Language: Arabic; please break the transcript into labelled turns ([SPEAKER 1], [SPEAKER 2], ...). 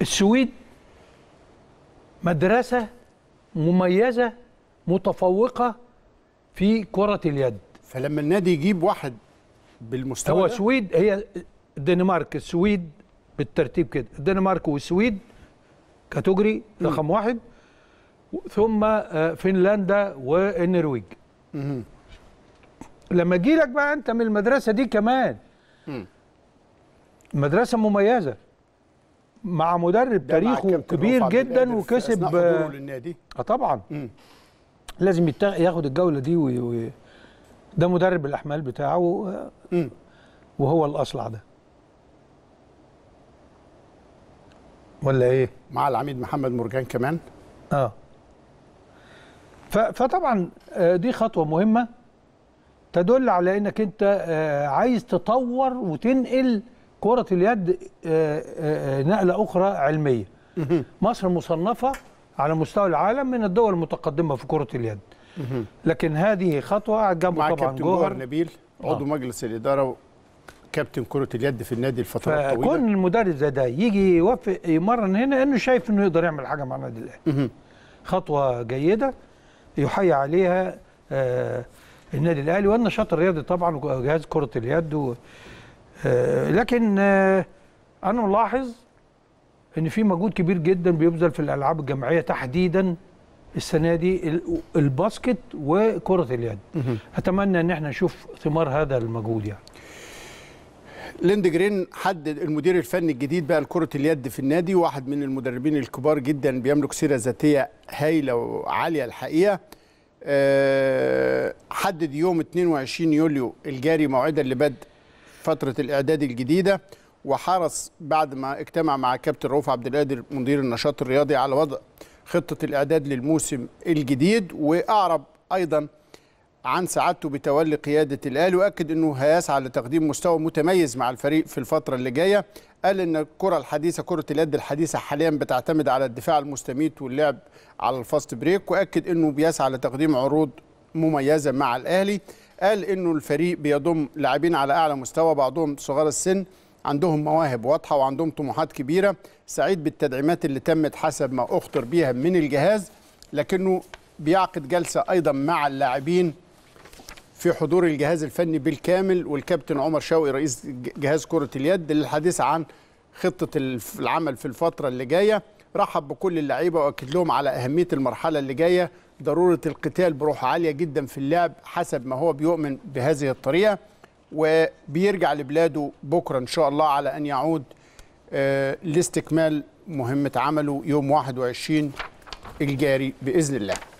[SPEAKER 1] السويد مدرسة مميزة متفوقة في كرة اليد فلما النادي يجيب واحد بالمستوى هو السويد هي الدنمارك السويد بالترتيب كده الدنمارك والسويد كاتوجري رقم واحد ثم آه، فنلندا والنرويج لما جيلك بقى انت من المدرسه دي كمان مدرسه مميزه مع مدرب تاريخه كبير جدا وكسب للنادي اه طبعا مم. لازم ياخد الجوله دي وي وي ده مدرب الاحمال بتاعه و... وهو الاصلع ده ولا ايه مع العميد محمد مرجان كمان اه فطبعا آه، دي خطوه مهمه تدل على انك انت آه، عايز تطور وتنقل كرة اليد آه، آه، آه، نقلة أخرى علمية مصر مصنفة على مستوى العالم من الدول المتقدمة في كرة اليد لكن هذه خطوة جابوا طبعا كابتن جوهر نبيل
[SPEAKER 2] عضو آه. مجلس الإدارة كابتن كرة اليد في النادي الفترة الطويلة كون
[SPEAKER 1] المدرب زي ده يجي يوفق يمرن هنا انه شايف انه يقدر يعمل حاجة مع النادي الاهلي خطوة جيدة يحيى عليها آه النادي الاهلي والنشاط الرياضي طبعا وجهاز كرة اليد و آه، لكن آه، انا ملاحظ ان في مجهود كبير جدا بيبذل في الالعاب الجماعيه تحديدا السنه دي الباسكت وكره اليد اتمنى ان احنا نشوف ثمار هذا المجهود يعني ليند جرين حدد المدير الفني الجديد بقى لكره
[SPEAKER 2] اليد في النادي واحد من المدربين الكبار جدا بيملك سيره ذاتيه هايله وعاليه الحقيقه آه، حدد يوم 22 يوليو الجاري موعدا لبدء فتره الاعداد الجديده وحرص بعد ما اجتمع مع كابتن رؤوف عبد القادر مدير النشاط الرياضي على وضع خطه الاعداد للموسم الجديد واعرب ايضا عن سعادته بتولي قيادة الأهلي وأكد أنه هيسعى لتقديم مستوى متميز مع الفريق في الفترة اللي جاية قال أن الكرة الحديثة كرة اليد الحديثة حاليا بتعتمد على الدفاع المستميت واللعب على الفاست بريك وأكد أنه بيسعى لتقديم عروض مميزة مع الأهلي قال انه الفريق بيضم لاعبين على اعلى مستوى بعضهم صغار السن عندهم مواهب واضحه وعندهم طموحات كبيره سعيد بالتدعيمات اللي تمت حسب ما اخطر بيها من الجهاز لكنه بيعقد جلسه ايضا مع اللاعبين في حضور الجهاز الفني بالكامل والكابتن عمر شوقي رئيس جهاز كره اليد للحديث عن خطه العمل في الفتره اللي جايه رحب بكل اللعيبه واكد لهم على اهميه المرحله اللي جايه ضروره القتال بروح عاليه جدا في اللعب حسب ما هو بيؤمن بهذه الطريقه وبيرجع لبلاده بكره ان شاء الله على ان يعود آه، لاستكمال مهمه عمله يوم 21 الجاري باذن الله